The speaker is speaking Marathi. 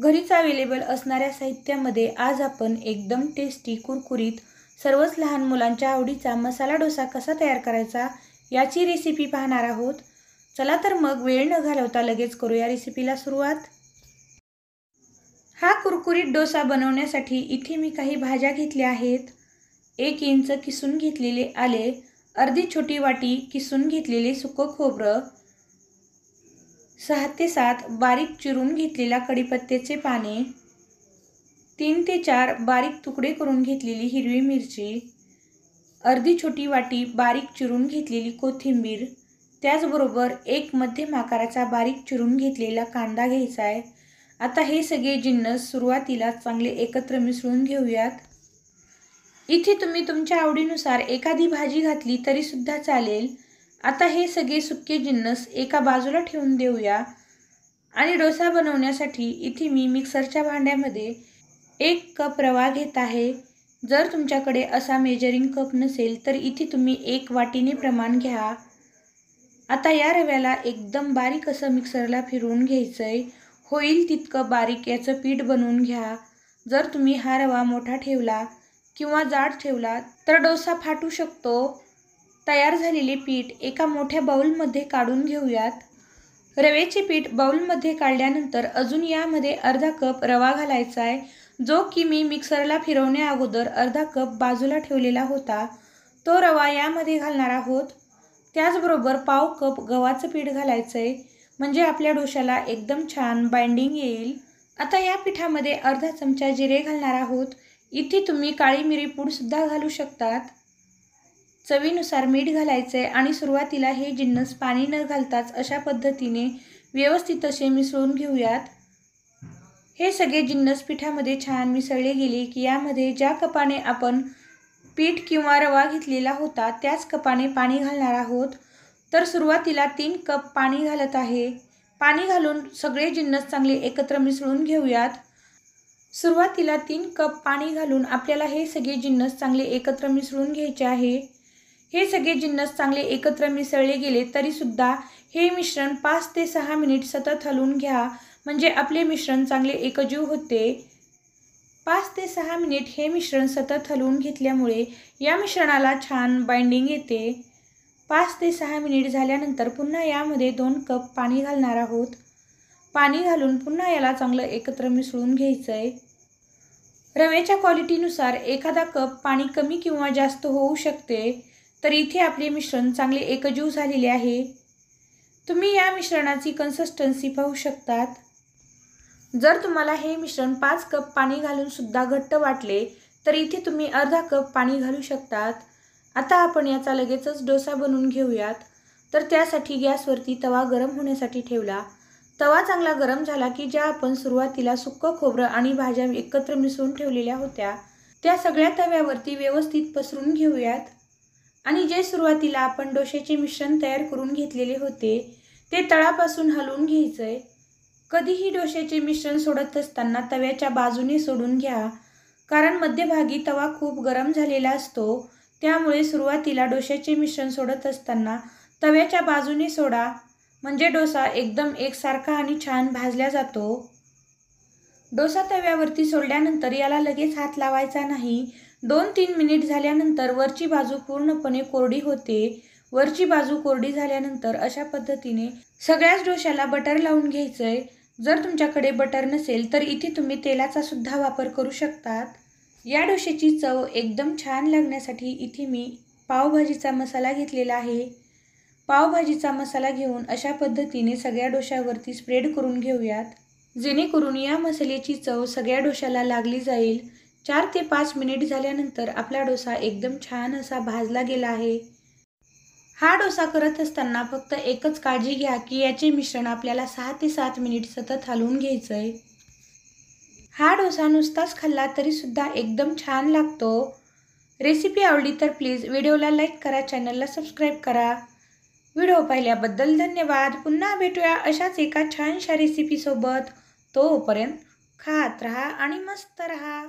घरीच अवेलेबल असणाऱ्या साहित्यामध्ये आज आपण एकदम टेस्टी कुरकुरीत सर्वच लहान मुलांच्या आवडीचा मसाला डोसा कसा तयार करायचा याची रेसिपी पाहणार आहोत चला तर मग वेळ न घालवता लगेच करू या रेसिपीला सुरुवात हा कुरकुरीत डोसा बनवण्यासाठी इथे मी काही भाज्या घेतल्या आहेत एक इंच किसून घेतलेले आले अर्धी छोटी वाटी किसून घेतलेले सुकं खोबरं सहा ते सात बारीक चिरून घेतलेला कडीपत्त्याचे पाने तीन ते चार बारीक तुकडे करून घेतलेली हिरवी मिरची अर्धी छोटी वाटी बारीक चिरून घेतलेली कोथिंबीर त्याचबरोबर एक मध्यम आकाराचा बारीक चिरून घेतलेला कांदा घ्यायचा आहे आता हे सगळे जिन्नस सुरुवातीला चांगले एकत्र मिसळून घेऊयात इथे तुम्ही तुमच्या आवडीनुसार एखादी भाजी घातली तरीसुद्धा चालेल आता हे सगळे सुके जिन्नस एका बाजूला ठेवून देऊया आणि डोसा बनवण्यासाठी इथे मी मिक्सरच्या भांड्यामध्ये एक कप रवा घेत आहे जर तुमच्याकडे असा मेजरिंग कप नसेल तर इथे तुम्ही एक वाटीने प्रमाण घ्या आता या रव्याला एकदम बारीक असं मिक्सरला फिरवून घ्यायचं आहे होईल तितकं बारीक याचं पीठ बनवून घ्या जर तुम्ही हा रवा मोठा ठेवला किंवा जाड ठेवला तर डोसा फाटू शकतो तयार झालेले पीठ एका मोठ्या बाऊलमध्ये काढून घेऊयात रवेचे पीठ बाऊलमध्ये काढल्यानंतर अजून यामध्ये अर्धा कप रवा घालायचा आहे जो की मी मिक्सरला फिरवण्या अगोदर अर्धा कप बाजूला ठेवलेला होता तो रवा यामध्ये घालणार आहोत त्याचबरोबर पाव कप गव्हाचं पीठ घालायचं आहे म्हणजे आपल्या डोशाला एकदम छान बाइंडिंग येईल आता या पिठामध्ये अर्धा चमचा जिरे घालणार आहोत इथे तुम्ही काळी मिरी पूडसुद्धा घालू शकतात चवीनुसार मीठ घालायचे आणि सुरुवातीला हे जिन्नस पाणी न घालताच अशा पद्धतीने व्यवस्थित असे मिसळून घेऊयात हे सगळे जिन्नस पिठामध्ये छान मिसळले गेले की यामध्ये ज्या कपाने आपण पीठ किंवा रवा घेतलेला होता त्याच कपाने पाणी घालणार आहोत तर सुरुवातीला तीन कप पाणी घालत आहे पाणी घालून सगळे जिन्नस चांगले एकत्र मिसळून घेऊयात सुरुवातीला तीन कप पाणी घालून आपल्याला हे सगळे जिन्नस चांगले एकत्र मिसळून घ्यायचे आहे हे सगळे जिन्नस चांगले एकत्र मिसळले गेले तरीसुद्धा हे मिश्रण पाच ते सहा मिनिट सतत हलवून घ्या म्हणजे आपले मिश्रण चांगले एकजीव होते पाच ते सहा मिनिट हे मिश्रण सतत हलवून घेतल्यामुळे या मिश्रणाला छान बाइंडिंग येते पाच ते सहा मिनिट झाल्यानंतर पुन्हा यामध्ये दोन कप पाणी घालणार आहोत पाणी घालून पुन्हा याला चांगलं एकत्र मिसळून घ्यायचं आहे रव्याच्या क्वालिटीनुसार एखादा कप पाणी कमी किंवा जास्त होऊ शकते तर इथे आपले मिश्रण चांगले एकजीव झालेले आहे तुम्ही या मिश्रणाची कन्सिस्टन्सी पाहू शकतात जर तुम्हाला हे मिश्रण पाच कप पाणी घालून सुद्धा घट्ट वाटले तर इथे तुम्ही अर्धा कप पाणी घालू शकतात आता आपण याचा लगेचच डोसा बनवून घेऊयात तर त्यासाठी गॅसवरती तवा गरम होण्यासाठी ठेवला तवा चांगला गरम झाला की ज्या आपण सुरुवातीला सुक्कं खोबरं आणि भाज्या एकत्र मिसळून ठेवलेल्या होत्या त्या सगळ्या तव्यावरती व्यवस्थित पसरून घेऊयात आणि जे सुरुवातीला आपण डोश्याचे मिश्रण तयार करून घेतलेले होते ते तळापासून हलवून घ्यायचं आहे कधीही डोश्याचे मिश्रण सोडत असताना तव्याच्या बाजूने सोडून घ्या कारण मध्यभागी तवा खूप गरम झालेला असतो त्यामुळे सुरुवातीला डोश्याचे मिश्रण सोडत असताना तव्याच्या बाजूने सोडा म्हणजे डोसा एकदम एकसारखा आणि छान भाजला जातो डोसा तव्यावरती सोडल्यानंतर याला लगेच हात लावायचा नाही दोन तीन मिनिट झाल्यानंतर वरची बाजू पूर्णपणे कोरडी होते वरची बाजू कोरडी झाल्यानंतर अशा पद्धतीने सगळ्याच डोशाला बटर लावून घ्यायचं आहे जर तुमच्याकडे बटर नसेल तर इथे तुम्ही तेलाचा सुद्धा वापर करू शकतात या डोशेची चव एकदम छान लागण्यासाठी इथे मी पावभाजीचा मसाला घेतलेला आहे पावभाजीचा मसाला घेऊन अशा पद्धतीने सगळ्या डोशावरती स्प्रेड करून घेऊयात जेणेकरून या मसाल्याची चव सगळ्या डोशाला लागली जाईल चार ते पाच मिनिट झाल्यानंतर आपला डोसा एकदम छान असा भाजला गेला आहे हा डोसा करत असताना फक्त एकच काळजी घ्या की याचे मिश्रण आपल्याला सहा ते सात मिनिट सतत हलवून घ्यायचं आहे हा डोसा नुसताच खाल्ला तरीसुद्धा एकदम छान लागतो रेसिपी आवडली तर प्लीज व्हिडिओला लाईक करा चॅनलला सबस्क्राईब करा व्हिडिओ पाहिल्याबद्दल धन्यवाद पुन्हा भेटूया अशाच एका छानशा रेसिपीसोबत तोपर्यंत खात राहा आणि मस्त रहा